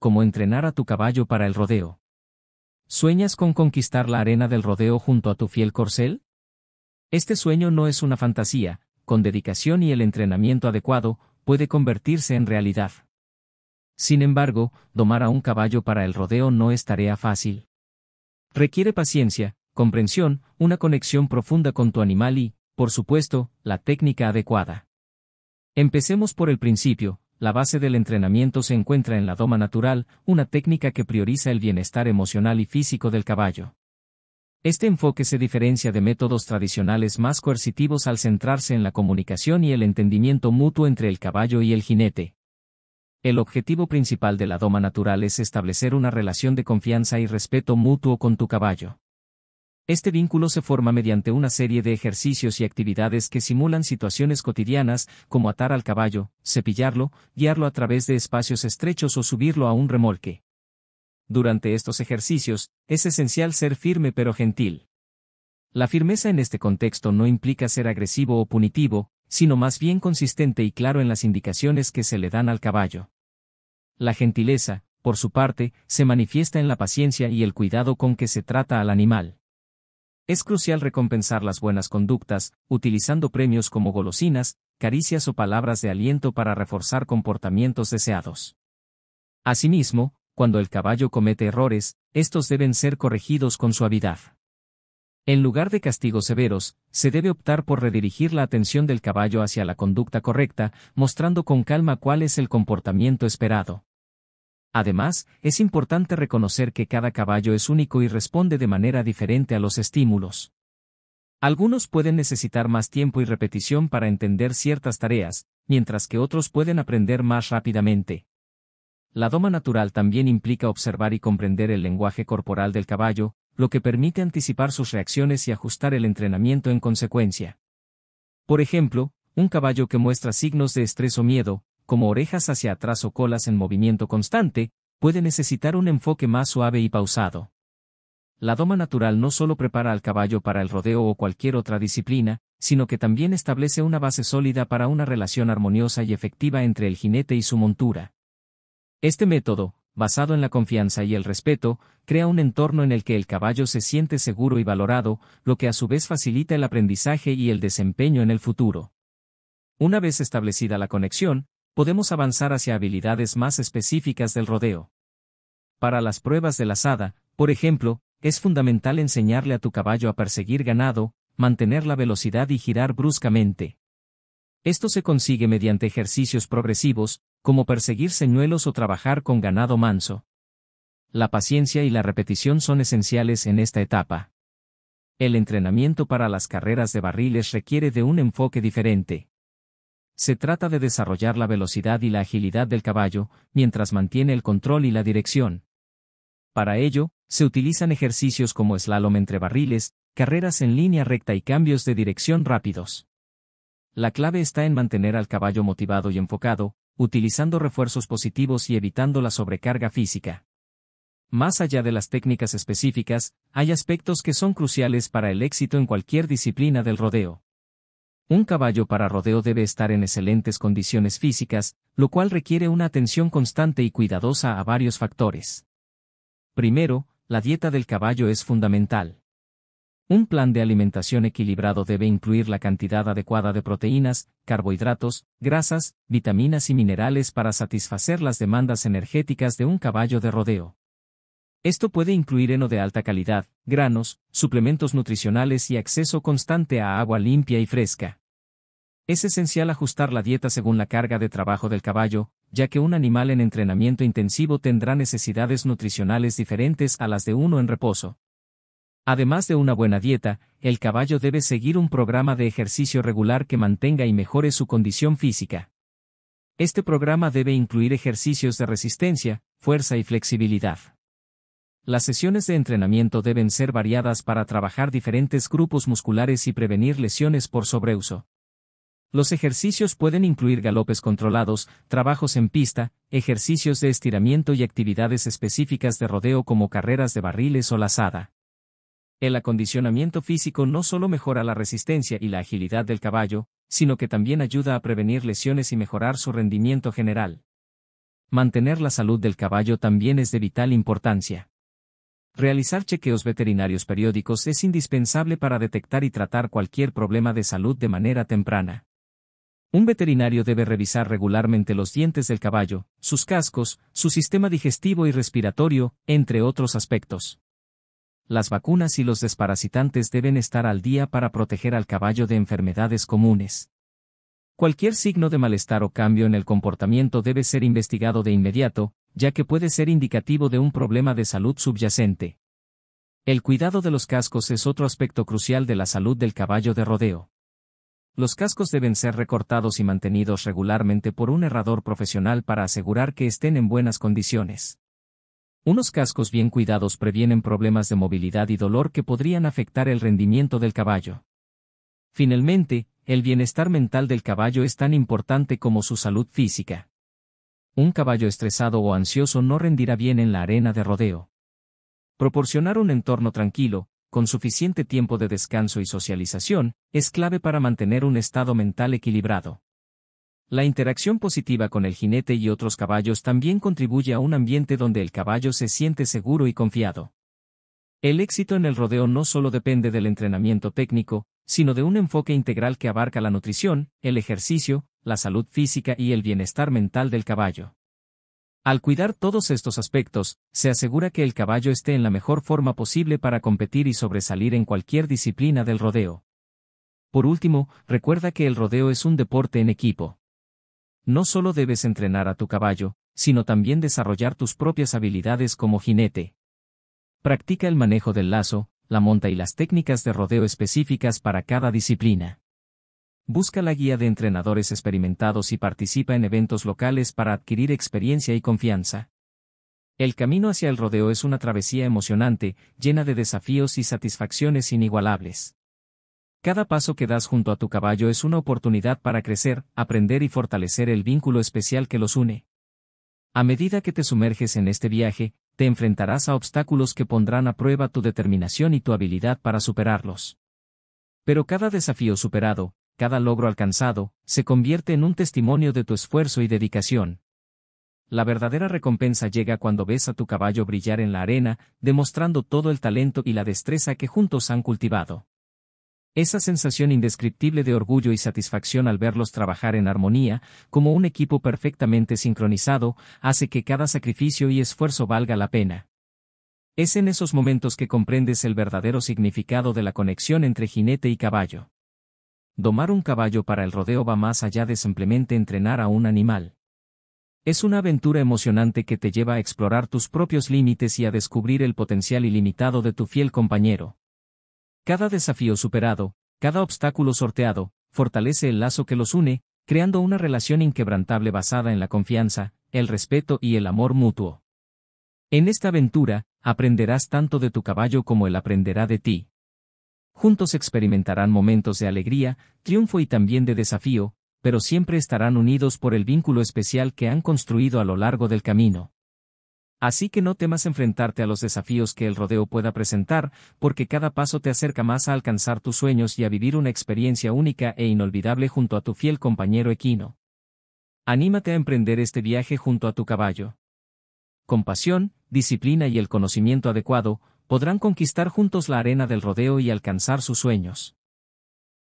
como entrenar a tu caballo para el rodeo. ¿Sueñas con conquistar la arena del rodeo junto a tu fiel corcel? Este sueño no es una fantasía, con dedicación y el entrenamiento adecuado, puede convertirse en realidad. Sin embargo, domar a un caballo para el rodeo no es tarea fácil. Requiere paciencia, comprensión, una conexión profunda con tu animal y, por supuesto, la técnica adecuada. Empecemos por el principio, la base del entrenamiento se encuentra en la doma natural, una técnica que prioriza el bienestar emocional y físico del caballo. Este enfoque se diferencia de métodos tradicionales más coercitivos al centrarse en la comunicación y el entendimiento mutuo entre el caballo y el jinete. El objetivo principal de la doma natural es establecer una relación de confianza y respeto mutuo con tu caballo. Este vínculo se forma mediante una serie de ejercicios y actividades que simulan situaciones cotidianas, como atar al caballo, cepillarlo, guiarlo a través de espacios estrechos o subirlo a un remolque. Durante estos ejercicios, es esencial ser firme pero gentil. La firmeza en este contexto no implica ser agresivo o punitivo, sino más bien consistente y claro en las indicaciones que se le dan al caballo. La gentileza, por su parte, se manifiesta en la paciencia y el cuidado con que se trata al animal. Es crucial recompensar las buenas conductas, utilizando premios como golosinas, caricias o palabras de aliento para reforzar comportamientos deseados. Asimismo, cuando el caballo comete errores, estos deben ser corregidos con suavidad. En lugar de castigos severos, se debe optar por redirigir la atención del caballo hacia la conducta correcta, mostrando con calma cuál es el comportamiento esperado. Además, es importante reconocer que cada caballo es único y responde de manera diferente a los estímulos. Algunos pueden necesitar más tiempo y repetición para entender ciertas tareas, mientras que otros pueden aprender más rápidamente. La doma natural también implica observar y comprender el lenguaje corporal del caballo, lo que permite anticipar sus reacciones y ajustar el entrenamiento en consecuencia. Por ejemplo, un caballo que muestra signos de estrés o miedo, como orejas hacia atrás o colas en movimiento constante, puede necesitar un enfoque más suave y pausado. La doma natural no solo prepara al caballo para el rodeo o cualquier otra disciplina, sino que también establece una base sólida para una relación armoniosa y efectiva entre el jinete y su montura. Este método, basado en la confianza y el respeto, crea un entorno en el que el caballo se siente seguro y valorado, lo que a su vez facilita el aprendizaje y el desempeño en el futuro. Una vez establecida la conexión, podemos avanzar hacia habilidades más específicas del rodeo. Para las pruebas de la por ejemplo, es fundamental enseñarle a tu caballo a perseguir ganado, mantener la velocidad y girar bruscamente. Esto se consigue mediante ejercicios progresivos, como perseguir señuelos o trabajar con ganado manso. La paciencia y la repetición son esenciales en esta etapa. El entrenamiento para las carreras de barriles requiere de un enfoque diferente. Se trata de desarrollar la velocidad y la agilidad del caballo, mientras mantiene el control y la dirección. Para ello, se utilizan ejercicios como slalom entre barriles, carreras en línea recta y cambios de dirección rápidos. La clave está en mantener al caballo motivado y enfocado, utilizando refuerzos positivos y evitando la sobrecarga física. Más allá de las técnicas específicas, hay aspectos que son cruciales para el éxito en cualquier disciplina del rodeo. Un caballo para rodeo debe estar en excelentes condiciones físicas, lo cual requiere una atención constante y cuidadosa a varios factores. Primero, la dieta del caballo es fundamental. Un plan de alimentación equilibrado debe incluir la cantidad adecuada de proteínas, carbohidratos, grasas, vitaminas y minerales para satisfacer las demandas energéticas de un caballo de rodeo. Esto puede incluir heno de alta calidad, granos, suplementos nutricionales y acceso constante a agua limpia y fresca. Es esencial ajustar la dieta según la carga de trabajo del caballo, ya que un animal en entrenamiento intensivo tendrá necesidades nutricionales diferentes a las de uno en reposo. Además de una buena dieta, el caballo debe seguir un programa de ejercicio regular que mantenga y mejore su condición física. Este programa debe incluir ejercicios de resistencia, fuerza y flexibilidad. Las sesiones de entrenamiento deben ser variadas para trabajar diferentes grupos musculares y prevenir lesiones por sobreuso. Los ejercicios pueden incluir galopes controlados, trabajos en pista, ejercicios de estiramiento y actividades específicas de rodeo como carreras de barriles o lazada. El acondicionamiento físico no solo mejora la resistencia y la agilidad del caballo, sino que también ayuda a prevenir lesiones y mejorar su rendimiento general. Mantener la salud del caballo también es de vital importancia. Realizar chequeos veterinarios periódicos es indispensable para detectar y tratar cualquier problema de salud de manera temprana. Un veterinario debe revisar regularmente los dientes del caballo, sus cascos, su sistema digestivo y respiratorio, entre otros aspectos. Las vacunas y los desparasitantes deben estar al día para proteger al caballo de enfermedades comunes. Cualquier signo de malestar o cambio en el comportamiento debe ser investigado de inmediato, ya que puede ser indicativo de un problema de salud subyacente. El cuidado de los cascos es otro aspecto crucial de la salud del caballo de rodeo. Los cascos deben ser recortados y mantenidos regularmente por un herrador profesional para asegurar que estén en buenas condiciones. Unos cascos bien cuidados previenen problemas de movilidad y dolor que podrían afectar el rendimiento del caballo. Finalmente, el bienestar mental del caballo es tan importante como su salud física. Un caballo estresado o ansioso no rendirá bien en la arena de rodeo. Proporcionar un entorno tranquilo, con suficiente tiempo de descanso y socialización, es clave para mantener un estado mental equilibrado. La interacción positiva con el jinete y otros caballos también contribuye a un ambiente donde el caballo se siente seguro y confiado. El éxito en el rodeo no solo depende del entrenamiento técnico, sino de un enfoque integral que abarca la nutrición, el ejercicio, la salud física y el bienestar mental del caballo. Al cuidar todos estos aspectos, se asegura que el caballo esté en la mejor forma posible para competir y sobresalir en cualquier disciplina del rodeo. Por último, recuerda que el rodeo es un deporte en equipo. No solo debes entrenar a tu caballo, sino también desarrollar tus propias habilidades como jinete. Practica el manejo del lazo, la monta y las técnicas de rodeo específicas para cada disciplina. Busca la guía de entrenadores experimentados y participa en eventos locales para adquirir experiencia y confianza. El camino hacia el rodeo es una travesía emocionante, llena de desafíos y satisfacciones inigualables. Cada paso que das junto a tu caballo es una oportunidad para crecer, aprender y fortalecer el vínculo especial que los une. A medida que te sumerges en este viaje, te enfrentarás a obstáculos que pondrán a prueba tu determinación y tu habilidad para superarlos. Pero cada desafío superado, cada logro alcanzado, se convierte en un testimonio de tu esfuerzo y dedicación. La verdadera recompensa llega cuando ves a tu caballo brillar en la arena, demostrando todo el talento y la destreza que juntos han cultivado. Esa sensación indescriptible de orgullo y satisfacción al verlos trabajar en armonía, como un equipo perfectamente sincronizado, hace que cada sacrificio y esfuerzo valga la pena. Es en esos momentos que comprendes el verdadero significado de la conexión entre jinete y caballo. Domar un caballo para el rodeo va más allá de simplemente entrenar a un animal. Es una aventura emocionante que te lleva a explorar tus propios límites y a descubrir el potencial ilimitado de tu fiel compañero. Cada desafío superado, cada obstáculo sorteado, fortalece el lazo que los une, creando una relación inquebrantable basada en la confianza, el respeto y el amor mutuo. En esta aventura, aprenderás tanto de tu caballo como él aprenderá de ti. Juntos experimentarán momentos de alegría, triunfo y también de desafío, pero siempre estarán unidos por el vínculo especial que han construido a lo largo del camino. Así que no temas enfrentarte a los desafíos que el rodeo pueda presentar, porque cada paso te acerca más a alcanzar tus sueños y a vivir una experiencia única e inolvidable junto a tu fiel compañero equino. Anímate a emprender este viaje junto a tu caballo. Con pasión, disciplina y el conocimiento adecuado, podrán conquistar juntos la arena del rodeo y alcanzar sus sueños.